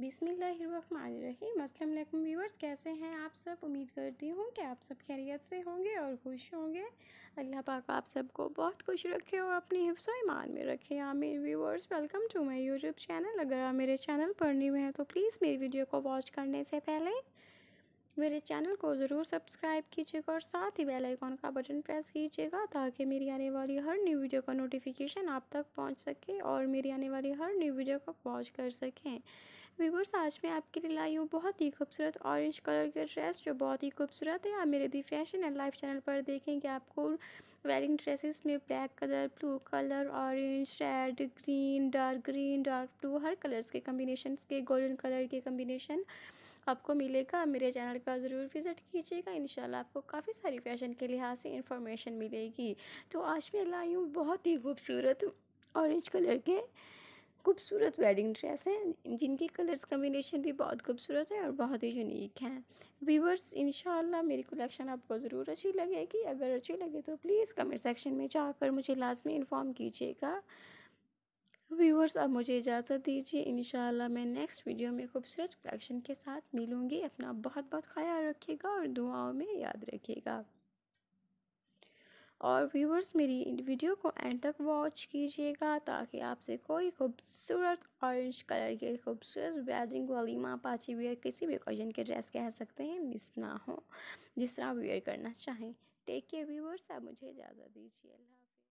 बिसमीम असलम व्यूवर्स कैसे हैं आप सब उम्मीद करती हूँ कि आप सब खैरियत से होंगे और खुश होंगे अल्लाह पाक आप सबको बहुत खुश रखे और अपनी हिफ्स ईमान में रखे आमिर viewers welcome to my YouTube channel अगर आप मेरे चैनल पर न्यू हैं तो प्लीज़ मेरी वीडियो को वॉच करने से पहले मेरे चैनल को ज़रूर सब्सक्राइब कीजिएगा और साथ ही बेल आइकॉन का बटन प्रेस कीजिएगा ताकि मेरी आने वाली हर न्यू वीडियो का नोटिफिकेशन आप तक पहुंच सके और मेरी आने वाली हर न्यू वीडियो को वॉच कर सकें व्यूवर्स आज मैं आपके लिए लाई हूँ बहुत ही खूबसूरत ऑरेंज कलर के ड्रेस जो बहुत ही खूबसूरत है आप मेरे the fashion and life channel पर देखें कि आपको वेडिंग ड्रेसेस में black colour blue colour orange red green dark green dark blue हर कलर्स के कम्बिनेशन के गोल्डन कलर के कम्बिनेशन आपको मिलेगा मेरे चैनल का ज़रूर विज़िट कीजिएगा इन आपको काफ़ी सारी फ़ैशन के लिहाज से इन्फॉर्मेशन मिलेगी तो आज मैं लाई हूँ बहुत ही खूबसूरत ऑरेंज कलर के खूबसूरत वेडिंग ड्रेस हैं जिनके कलर्स कम्बिनेशन भी बहुत खूबसूरत है और बहुत ही यूनिक हैं व्यूवर्स इन मेरी कलेक्शन आपको ज़रूर अच्छी लगेगी अगर अच्छी लगे तो प्लीज़ कमेंट सेक्शन में जाकर मुझे लाजमी इन्फॉर्म कीजिएगा व्यूवर्स अब मुझे इजाज़त दीजिए इन मैं नेक्स्ट वीडियो में खूबसूरत कलेक्शन के साथ मिलूँगी अपना बहुत बहुत ख्याल रखिएगा और दुआओं में याद रखिएगा और व्यूवर्स मेरी वीडियो को एंड तक वॉच कीजिएगा ताकि आपसे कोई खूबसूरत ऑरेंज कलर के खूबसूरत वेडिंग वाली माँ पाची वेयर किसी भी ओकेजन के ड्रेस कह सकते हैं मिस ना हो जिस तरह वेयर करना चाहें टेक केयर व्यूवर्स आप मुझे इजाज़त दीजिए अल्लाह